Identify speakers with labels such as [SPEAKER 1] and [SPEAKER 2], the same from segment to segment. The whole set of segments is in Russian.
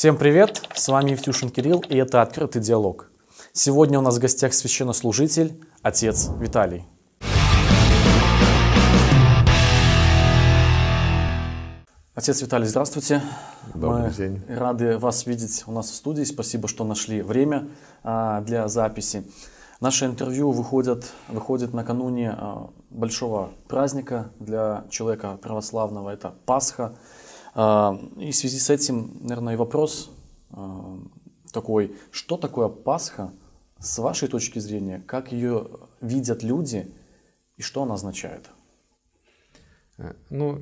[SPEAKER 1] Всем привет, с вами Евтюшин Кирилл, и это «Открытый диалог». Сегодня у нас в гостях священнослужитель, отец Виталий. Отец Виталий, здравствуйте. Добрый Мы день. рады вас видеть у нас в студии. Спасибо, что нашли время а, для записи. Наше интервью выходит, выходит накануне а, большого праздника для человека православного. Это Пасха. А, и в связи с этим, наверное, и вопрос а, такой, что такое Пасха с вашей точки зрения, как ее видят люди и что она означает?
[SPEAKER 2] Э, ну,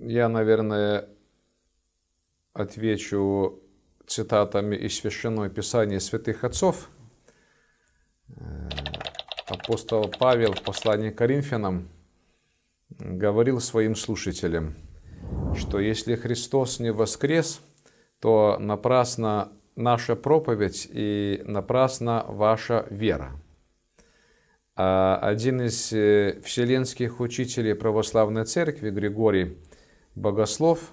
[SPEAKER 2] я, наверное, отвечу цитатами из Священного Писания святых отцов. Э, апостол Павел в послании к Коринфянам говорил своим слушателям – что если Христос не воскрес, то напрасна наша проповедь и напрасна ваша вера. А Один из э, вселенских учителей православной церкви, Григорий Богослов,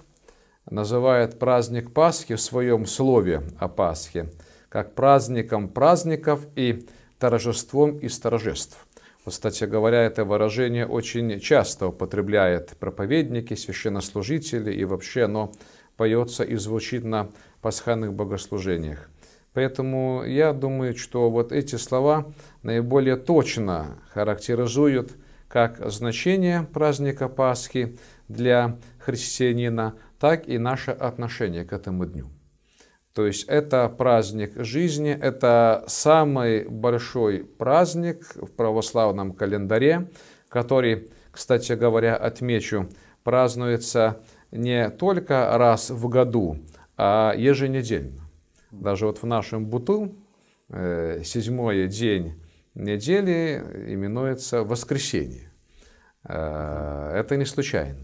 [SPEAKER 2] называет праздник Пасхи в своем слове о Пасхе как праздником праздников и торжеством из торжеств. Ну, кстати говоря, это выражение очень часто употребляют проповедники, священнослужители, и вообще оно поется и звучит на пасхальных богослужениях. Поэтому я думаю, что вот эти слова наиболее точно характеризуют как значение праздника Пасхи для христианина, так и наше отношение к этому дню. То есть это праздник жизни, это самый большой праздник в православном календаре, который, кстати говоря, отмечу, празднуется не только раз в году, а еженедельно. Даже вот в нашем буту э, седьмой день недели именуется воскресенье. Э, это не случайно,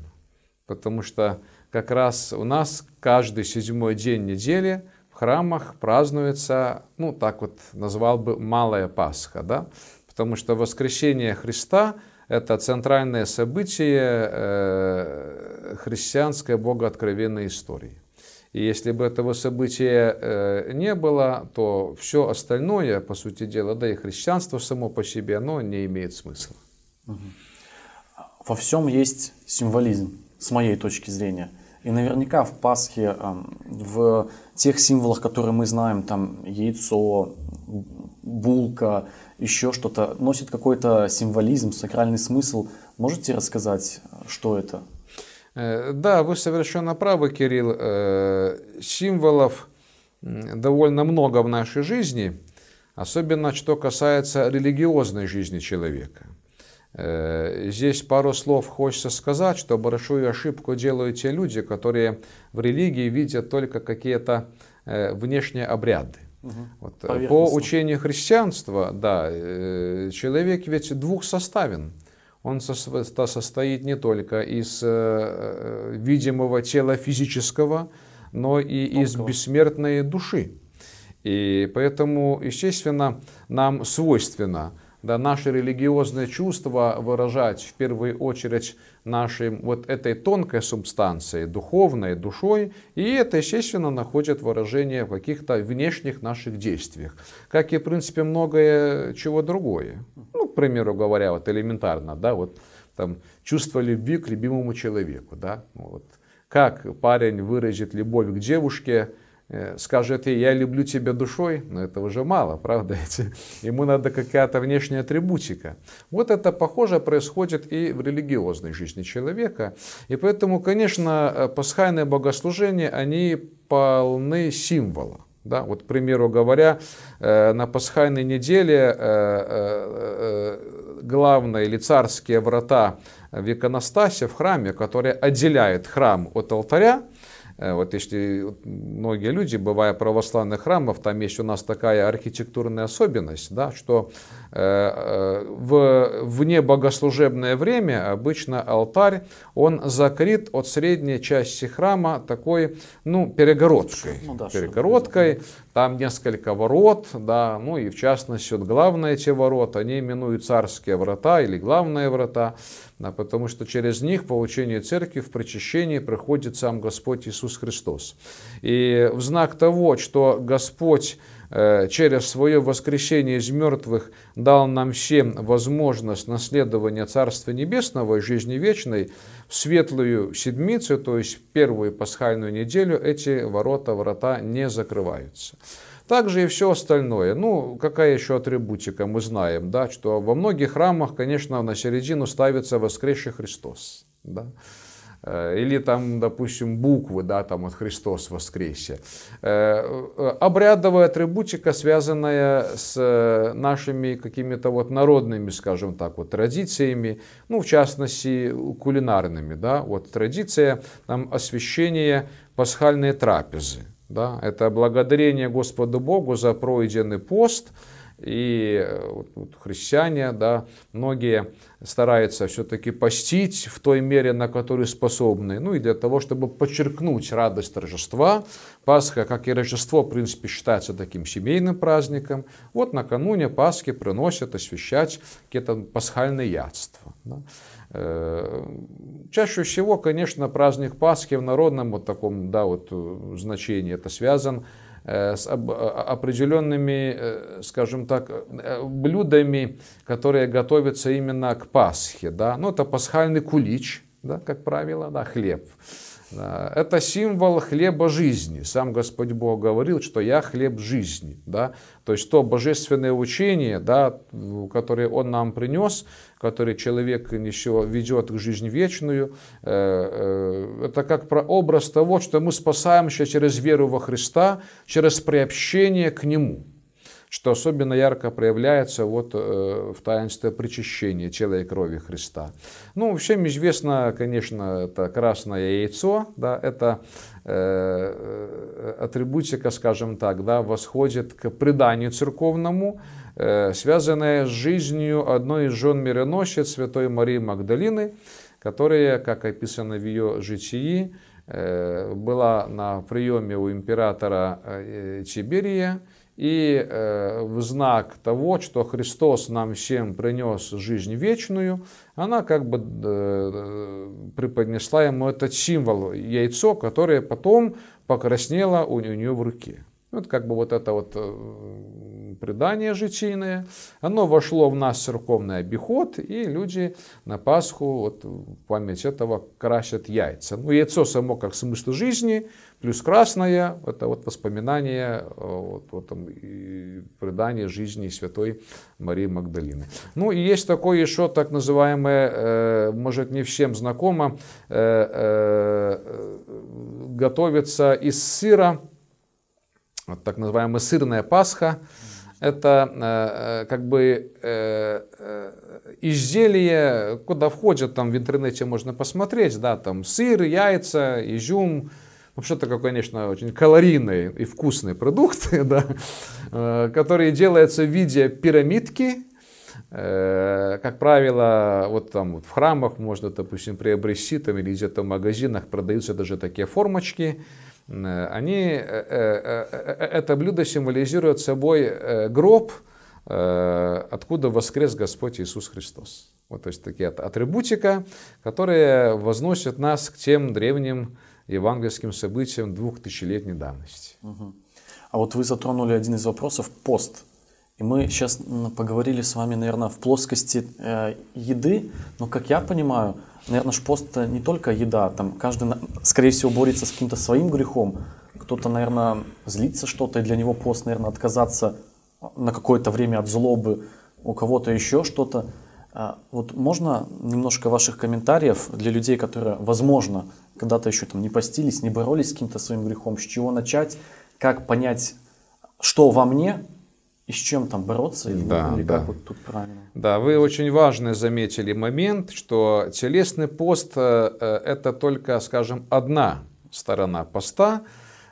[SPEAKER 2] потому что как раз у нас каждый седьмой день недели – в храмах празднуется, ну так вот назвал бы, Малая Пасха, да? потому что воскрешение Христа – это центральное событие э, христианской богооткровенной истории. И если бы этого события э, не было, то все остальное, по сути дела, да и христианство само по себе, оно не имеет смысла.
[SPEAKER 1] Во всем есть символизм, с моей точки зрения – и наверняка в Пасхе, в тех символах, которые мы знаем, там яйцо, булка, еще что-то, носит какой-то символизм, сакральный смысл. Можете рассказать, что это?
[SPEAKER 2] Э, да, вы совершенно правы, Кирилл. Э, символов довольно много в нашей жизни, особенно что касается религиозной жизни человека. Э, здесь пару слов хочется сказать, что большую ошибку делают те люди, которые в религии видят только какие-то э, внешние обряды. Угу. Вот. Э, по учению христианства, да, человек ведь двухсоставен. Он состоит не только из видимого тела физического, но и Тонкого. из бессмертной души. И поэтому, естественно, нам свойственно – да, наши религиозные чувства выражать в первую очередь нашей вот этой тонкой субстанцией, духовной, душой, и это, естественно, находит выражение в каких-то внешних наших действиях, как и, в принципе, многое чего другое. Ну, к примеру говоря, вот элементарно, да, вот там чувство любви к любимому человеку, да, вот как парень выразит любовь к девушке, Э, скажет ей, я люблю тебя душой, но этого же мало, правда? Ему надо какая-то внешняя атрибутика. Вот это, похоже, происходит и в религиозной жизни человека. И поэтому, конечно, э, пасхальные богослужения, они полны символа. Да, вот, к примеру говоря, э, на пасхальной неделе главные или царские врата в иконостасе, в храме, которые отделяет храм от алтаря, Э, вот если многие люди, бывая в православных храмах, там есть у нас такая архитектурная особенность, да, что э, э, в вне богослужебное время обычно алтарь, он закрыт от средней части храма такой, ну, перегородкой. Ну, да, перегородкой, там несколько ворот, да, ну и в частности, вот главные эти ворота, они именуют царские врата или главные врата, да, потому что через них получение церкви в причащении приходит сам Господь Иисус Христос. И в знак того, что Господь Э, через свое воскрешение из мертвых дал нам всем возможность наследования Царства Небесного и жизни вечной, в светлую седмицу, то есть первую пасхальную неделю, эти ворота, врата не закрываются. Также и все остальное. Ну, какая еще атрибутика, мы знаем, да, что во многих храмах, конечно, на середину ставится воскресший Христос. Да? Э, или там, допустим, буквы, да, там от Христос воскресе. Э, э, обрядовая атрибутика, связанная с нашими какими-то вот народными, скажем так, вот традициями, ну, в частности, кулинарными, да, вот традиция, там, освящение пасхальной трапезы, да, это благодарение Господу Богу за пройденный пост – и э, вот, вот, христиане, да, многие стараются все-таки постить в той мере, на которую способны, ну и для того, чтобы подчеркнуть радость торжества. Пасха, как и Рождество, в принципе, считается таким семейным праздником. Вот накануне Пасхи приносят освящать какие-то пасхальные ядства. Да. Э, чаще всего, конечно, праздник Пасхи в народном вот таком, да, вот э, значении это связан с Э, с э, определенными, э, скажем так, блюдами, которые готовятся именно к Пасхе. Да? Ну, это пасхальный кулич, да, как правило, да, хлеб. Это символ хлеба жизни. Сам Господь Бог говорил, что я хлеб жизни. Да? То есть то божественное учение, да, которое Он нам принес, которое человек еще ведет к жизни вечную, это как про образ того, что мы спасаемся через веру во Христа, через приобщение к Нему, что особенно ярко проявляется вот э, в таинстве причащения тела и крови Христа. Ну, всем известно, конечно, это красное яйцо, да, это э, э, атрибутика, скажем так, да, восходит к преданию церковному, связанное с жизнью одной из жен мироносец Святой Марии Магдалины, которая, как описано в ее житии, э, была на приеме у императора э, Тиберия, и э, в знак того, что Христос нам всем принес жизнь вечную, она как бы э, преподнесла ему этот символ, яйцо, которое потом покраснело у нее в руке. Вот как бы вот это вот предание житийное. Оно вошло в наш церковный обиход, и люди на Пасху вот в память этого красят яйца. Ну, яйцо само как смысл жизни, плюс красное – это вот воспоминание вот, вот, там, и предание жизни святой Марии Магдалины. Ну и есть такое еще так называемое, э, может не всем знакомо, э, э, готовится из сыра, вот так называемая сырная пасха, это э, э, как бы э, изделие, куда входят, там в интернете можно посмотреть, да, там сыр, яйца, изюм, вообще какое-то, конечно, очень калорийный и вкусный продукт, да, который делается в виде пирамидки, как правило, вот там вот в храмах можно, допустим, приобрести, там или где-то в магазинах продаются даже такие формочки, Э, они, э, э, это блюдо символизирует собой гроб, откуда воскрес Господь Иисус Христос. Вот, то есть такие атрибутика, которые возносят нас к тем древним евангельским событиям двухтысячелетней давности. Угу. А вот вы затронули один из вопросов – пост. И мы
[SPEAKER 1] сейчас поговорили с вами, наверное, в плоскости э, еды, но, как я понимаю, наверное, пост не только еда, там каждый, скорее всего, борется с каким-то своим грехом, кто-то, наверное, злится что-то, и для него пост, наверное, отказаться на какое-то время от злобы, у кого-то еще что-то. А вот можно немножко ваших комментариев для людей, которые, возможно, когда-то еще там не постились, не боролись с каким-то своим грехом, с чего начать, как понять, что во мне, и с чем там бороться,
[SPEAKER 2] или, да, или да. как вот тут правильно? Да, вы очень важно заметили момент, что телесный пост э, э, это только, скажем, одна сторона поста.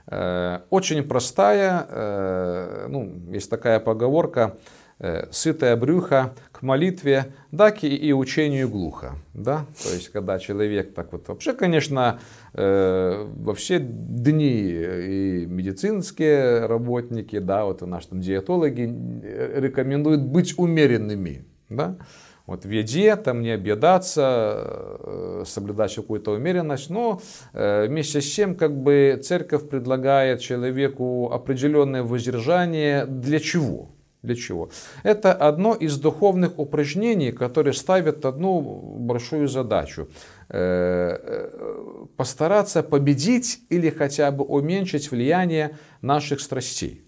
[SPEAKER 2] Э, очень простая, ну, есть такая поговорка, сытая брюха молитве, так и, и учению глухо. Да? То есть, когда человек так вот... Вообще, конечно, э, все дни и медицинские работники, да, вот наши там диетологи э, рекомендуют быть умеренными. Да? вот в еде, там не обедаться, э, соблюдать какую-то умеренность. Но э, вместе с чем как бы церковь предлагает человеку определенное воздержание для чего? Для чего? Это одно из духовных упражнений, которые ставят одну большую задачу. Э, э, постараться победить или хотя бы уменьшить влияние наших страстей.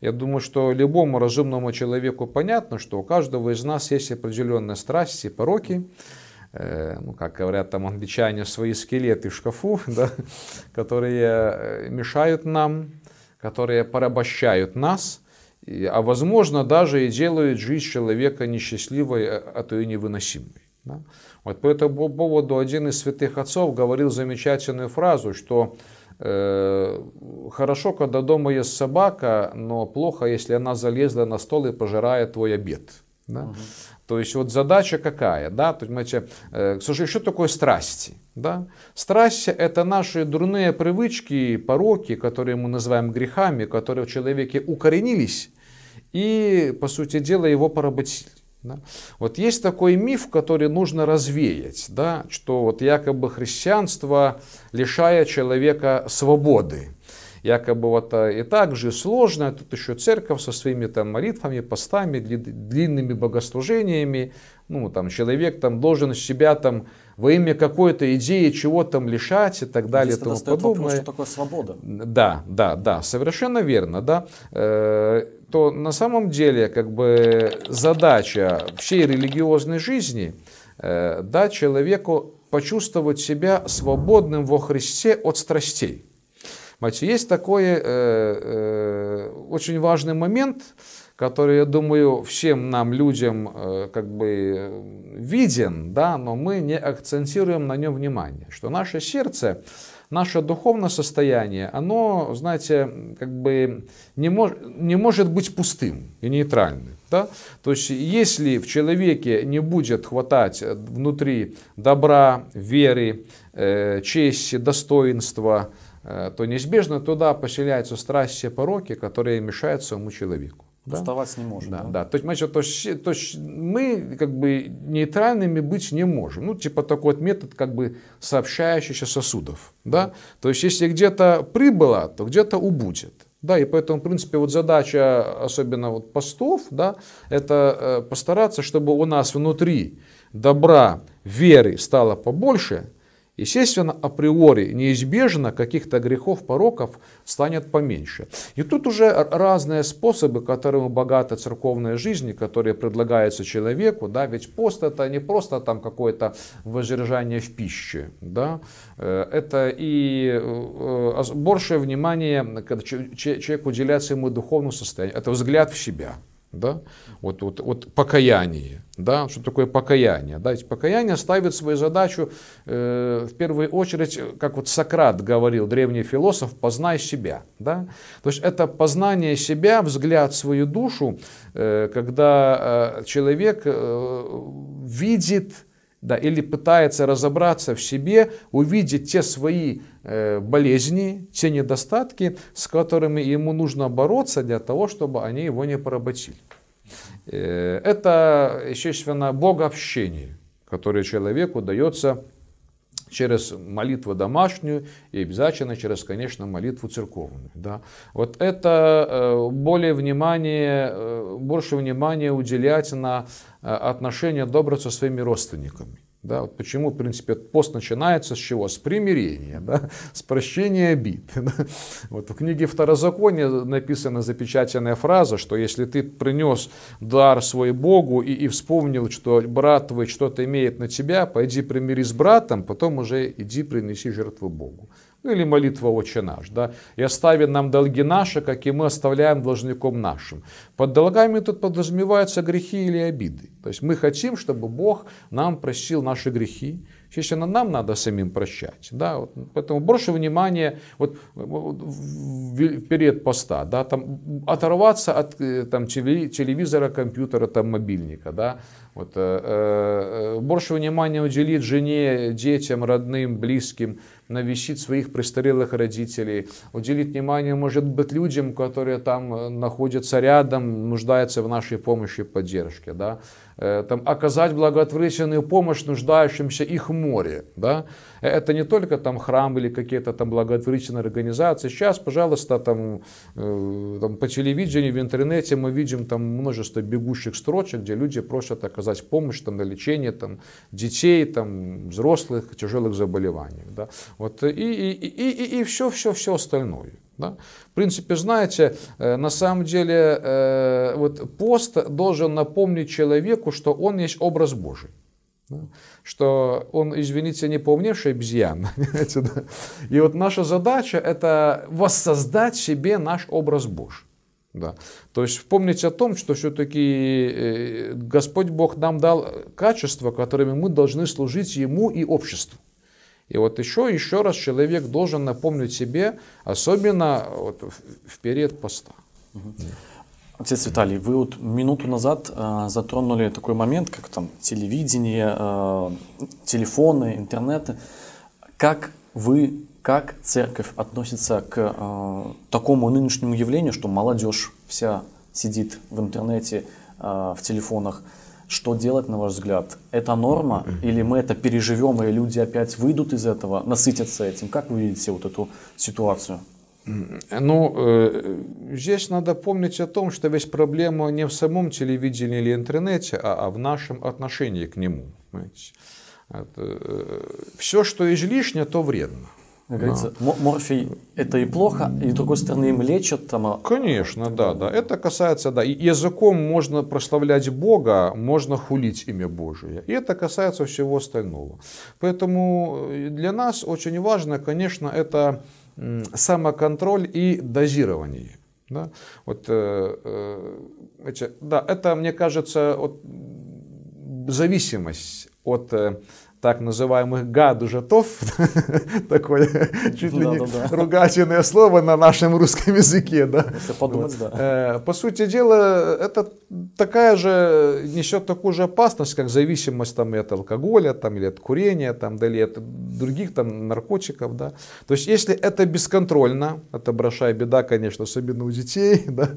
[SPEAKER 2] Я думаю, что любому разумному человеку понятно, что у каждого из нас есть определенные страсти, пороки. Э, ну, как говорят там англичане, свои скелеты в шкафу, да, которые мешают нам, которые порабощают нас – а возможно даже и делает жизнь человека несчастливой, а, а то и невыносимой. Да? Вот по этому поводу один из святых отцов говорил замечательную фразу, что э, хорошо, когда дома есть собака, но плохо, если она залезла на стол и пожирает твой обед. Да? Угу. То есть вот задача какая, да, то есть, э, слушай, что такое страсти, да? страсти это наши дурные привычки, пороки, которые мы называем грехами, которые в человеке укоренились, и, по сути дела, его поработили. Да? Вот есть такой миф, который нужно развеять, да, что вот якобы христианство лишает человека свободы. Якобы вот э, и так же сложно, тут еще церковь со своими там молитвами, постами, длинными богослужениями, ну там человек там должен себя там во имя какой-то идеи чего там лишать и так далее Здесь и тому подобное. Вопрос, что такое свобода? Да, да, да, совершенно верно, да э, то на самом деле как бы задача всей религиозной жизни э, дать человеку почувствовать себя свободным во Христе от страстей. Понимаете, есть такой э, э, очень важный момент, который, я думаю, всем нам, людям, э, как бы виден, да, но мы не акцентируем на нем внимание, что наше сердце, наше духовное состояние, оно, знаете, как бы не, мож, не может быть пустым и нейтральным. Да? То есть, если в человеке не будет хватать внутри добра, веры, э, чести, достоинства, э, то неизбежно туда поселяются страсти и пороки, которые мешают своему человеку. Да? Оставаться не можем, Да, да. да. То есть, значит, то, то мы как бы нейтральными быть не можем. Ну, типа такой вот метод как бы сообщающихся сосудов. Да? да. То есть, если где-то прибыло, то где-то убудет. Да, и поэтому, в принципе, вот задача, особенно вот постов, да, это э, постараться, чтобы у нас внутри добра, веры стало побольше – Естественно, априори неизбежно каких-то грехов, пороков станет поменьше. И тут уже разные способы, которыми богата церковная жизнь, которые предлагаются человеку, да, ведь пост это не просто там какое-то воздержание в пище, да, э, это и э, э, большее внимание, когда человек уделяет своему духовному состоянию, это взгляд в себя да, вот, вот, вот покаяние, да, что такое покаяние, да, есть покаяние ставит свою задачу, э, в первую очередь, как вот Сократ говорил, древний философ, познай себя, да, то есть это познание себя, взгляд в свою душу, э, когда э, человек э, видит, да, или пытается разобраться в себе, увидеть те свои э, болезни, те недостатки, с которыми ему нужно бороться для того, чтобы они его не поработили. Э, это, естественно, богообщение, которое человеку дается через молитву домашнюю и обязательно через, конечно, молитву церковную. Да. Вот это э, более внимание, э, больше внимания уделять на э, отношения добра со своими родственниками. Да, вот почему, в принципе, пост начинается с чего? С примирения, да? с прощения обид. Да? Вот в книге Второзакония написана запечатанная фраза, что если ты принес дар свой Богу и, и вспомнил, что брат твой что-то имеет на тебя, пойди примири с братом, потом уже иди принеси жертву Богу. Ну, или молитва «Отче наш». Да? «И остави нам долги наши, как и мы оставляем должником нашим». Под долгами тут подразумеваются грехи или обиды. То есть мы хотим, чтобы Бог нам простил наши грехи, Естественно, нам надо самим прощать. Да? Вот, поэтому больше внимания вот, в период поста. Да, там, оторваться от э, там, телевизора, компьютера, там, мобильника. Да? Вот, э, э, э, больше внимания уделить жене, детям, родным, близким – навещать своих престарелых родителей, уделить внимание, может быть, людям, которые там э, находятся рядом, нуждаются в нашей помощи и поддержке. Да? Э, там, оказать благотворительную помощь нуждающимся их море. Да? Э, это не только там храм или какие-то там благотворительные организации. Сейчас, пожалуйста, там, э, там, по телевидению, в интернете мы видим там множество бегущих строчек, где люди просят оказать помощь там, на лечение там, детей, там, взрослых, тяжелых заболеваний. Да? Вот, и, и, и, и, и все, все, все остальное. Да? В принципе, знаете, э, на самом деле э, вот пост должен напомнить человеку, что он есть образ Божий. Да? Что он, извините, не поумневший обезьян. И вот наша задача – это воссоздать себе наш образ Божий. Да. То есть вспомнить о том, что все-таки э, Господь Бог нам дал качества, которыми мы должны служить Ему и обществу. И вот еще, еще раз человек должен напомнить себе, особенно э, вот в период поста. Угу. Отец Виталий, вы вот минуту назад
[SPEAKER 1] э, затронули такой момент, как там телевидение, э, телефоны, интернеты. Как вы, как церковь относится к э, такому нынешнему явлению, что молодежь вся сидит в интернете, э, в телефонах? Что делать, на ваш взгляд? Это норма? Или мы это переживем, и люди
[SPEAKER 2] опять выйдут из этого, насытятся этим? Как вы видите вот эту ситуацию? Ну, э, здесь надо помнить о том, что весь проблема не в самом телевидении или интернете, а, а в нашем отношении к нему. Понимаете? Э, э, Все, что излишне, то вредно. Как говорится, да. морфий это и плохо, и с другой стороны им лечат там. А конечно, да, да. Это касается, да, языком можно прославлять Бога, можно хулить имя Божие. И это касается всего остального. Поэтому э, для нас очень важно, конечно, это самоконтроль и дозирование. Да? Вот, э, э эти, да, это, мне кажется, вот, зависимость от э, так называемых гаджетов, такое чуть ли не ругательное слово на нашем русском языке, да. Э, по сути дела, это такая же, несет такую же опасность, как зависимость там от алкоголя, там, или от курения, там, или от других там наркотиков, да. То есть, если это бесконтрольно, это большая беда, конечно, особенно у детей, да,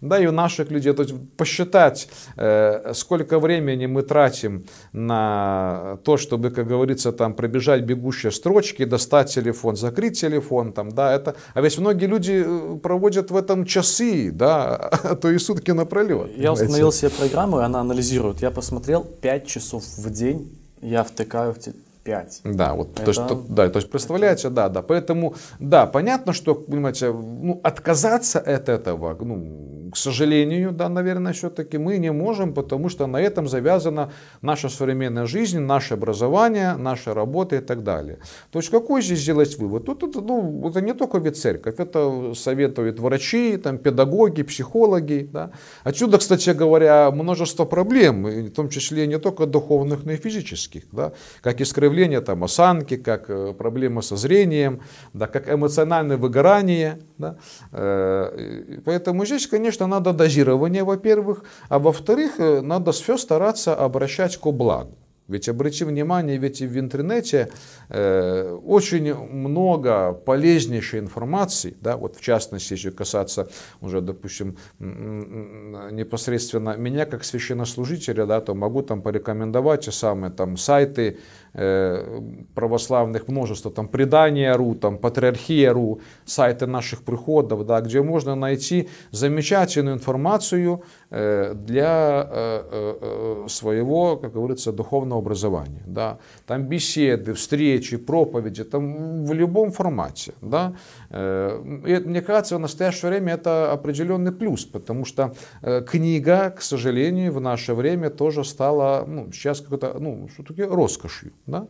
[SPEAKER 2] да и у наших людей, то есть, посчитать, э, сколько времени мы тратим на то, чтобы как говорится, там пробежать бегущие строчки, достать телефон, закрыть телефон, там, да, это. А ведь многие люди э, проводят в этом часы, да, а то и сутки напролет. Я понимаете? установил себе программу,
[SPEAKER 1] и она анализирует. Я посмотрел
[SPEAKER 2] 5 часов в день, я втыкаю в 5. Да, вот, это... то есть, да, то есть представляете, это... да, да. Поэтому, да, понятно, что, понимаете, ну, отказаться от этого, ну, к сожалению, да, наверное, все-таки мы не можем, потому что на этом завязана наша современная жизнь, наше образование, наша работа и так далее. То есть какой здесь сделать вывод? Тут это, ну, это не только ведь церковь, это советуют врачи, там, педагоги, психологи. Да. Отсюда, кстати говоря, множество проблем, в том числе не только духовных, но и физических. Да, как искривление там, осанки, как э, проблемы со зрением, да, как эмоциональное выгорание. Да. Э, поэтому здесь, конечно, надо дозирование, во-первых, а во-вторых, э, надо все стараться обращать к благу. Ведь обрати внимание, ведь в интернете э, очень много полезнейшей информации, да, вот в частности, если касаться уже, допустим, непосредственно меня как священнослужителя, да, то могу там порекомендовать те самые там сайты, православных множество, там предания.ру, там патриархия.ру, сайты наших приходов, да, где можно найти замечательную информацию э, для э, э, своего, как говорится, духовного образования. Да. Там беседы, встречи, проповеди, там в любом формате. Да. И, мне кажется, в настоящее время это определенный плюс, потому что книга, к сожалению, в наше время тоже стала, ну, сейчас какой-то, ну, все-таки роскошью. Да?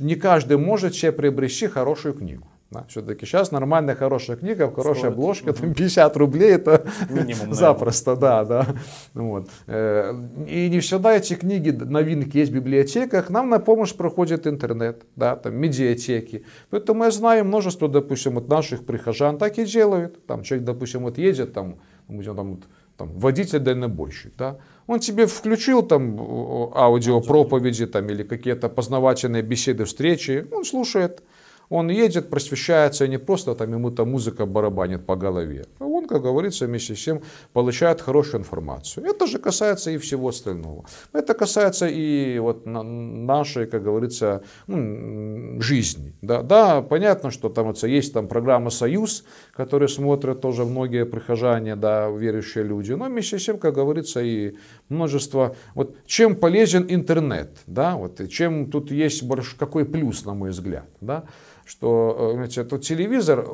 [SPEAKER 2] Не каждый может себе приобрести хорошую книгу. Да? Все-таки сейчас нормальная хорошая книга, хорошая хорошей Стоит. обложке, там 50 рублей, это Минимум, запросто, да, да. Вот. Э, и не всегда эти книги, новинки есть в библиотеках, нам на помощь проходит интернет, да, там медиатеки. Поэтому я знаю множество, допустим, от наших прихожан так и делают. Там человек, допустим, вот едет, там, мы там вот, там, водитель-дальнобойщик, да, он тебе включил там э, э, аудиопроповеди там, или какие-то познавательные беседы, встречи, он слушает, он едет, просвещается, и не просто там ему-то музыка барабанит по голове как говорится, вместе с тем получают хорошую информацию. Это же касается и всего остального. Это касается и вот нашей, как говорится, ну, жизни. Да, да понятно, что там вот, есть там программа «Союз», которую смотрят тоже многие прихожане, да, верующие люди, но вместе с тем, как говорится, и множество... Вот чем полезен интернет, да, вот, и чем тут есть больш... какой плюс, на мой взгляд, да, что, э, знаете, тут телевизор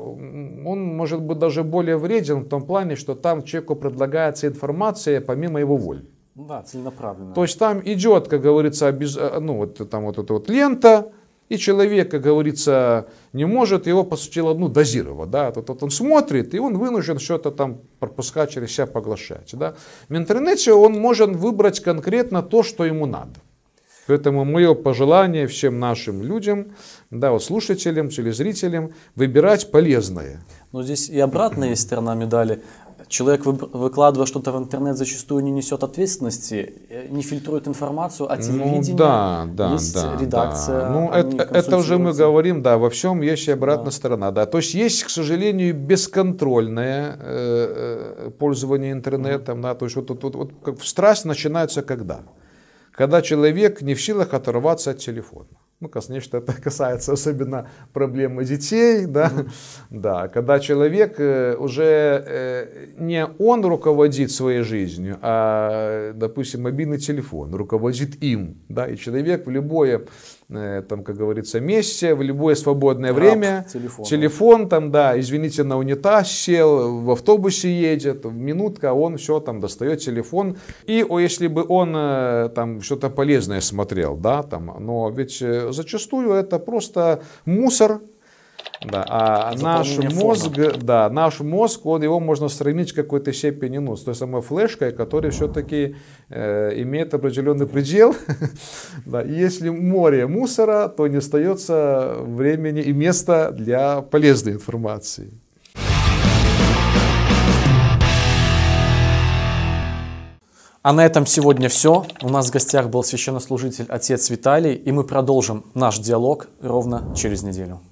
[SPEAKER 2] он может быть даже более вреден в том плане, что там человеку предлагается информация помимо его воли.
[SPEAKER 1] Да, целенаправленно. То
[SPEAKER 2] есть там идет, как говорится, обез... Э, ну, вот, там вот эта вот лента, и человек, как говорится, не может его, по сути, ну, дозировать. Да? Тут, вот он смотрит, и он вынужден что-то там пропускать через себя, поглощать. Да? В интернете он может выбрать конкретно то, что ему надо. Поэтому мое пожелание всем нашим людям, да, вот слушателям, телезрителям, выбирать полезное. Но здесь и обратная
[SPEAKER 1] сторона медали. Человек, выкладывая что-то в интернет, зачастую не несет ответственности, э, не фильтрует информацию, а телевидение ну, да, да, есть да, редакция. Да. Ну, это, это уже мы
[SPEAKER 2] говорим, да, во всем есть и обратная да. сторона. Да. То есть есть, к сожалению, бесконтрольное э, э пользование интернетом. Mm. Да, то есть вот, вот, вот, вот страсть начинается когда? когда человек не в силах оторваться от телефона. Ну, конечно, это касается особенно проблемы детей, да, mm да, когда человек э, уже э, не он руководит своей жизнью, а, допустим, мобильный телефон руководит им, да, и человек в любое Э, там, как говорится, месте, в любое свободное Раб время. Телефон. телефон там, да, извините, на унитаз сел, в автобусе едет, минутка, а он все там достает телефон. И о, если бы он э, там что-то полезное смотрел, да, там, но ведь э, зачастую это просто мусор, да, а наш мозг, фона. да, наш мозг, он, его можно сравнить с какой-то степени ну, с той самой флешкой, которая все-таки э, имеет определенный предел. да, если море мусора, то не остается времени и места для полезной информации. А на этом сегодня
[SPEAKER 1] все. У нас в гостях был священнослужитель отец Виталий, и мы продолжим наш диалог ровно через неделю.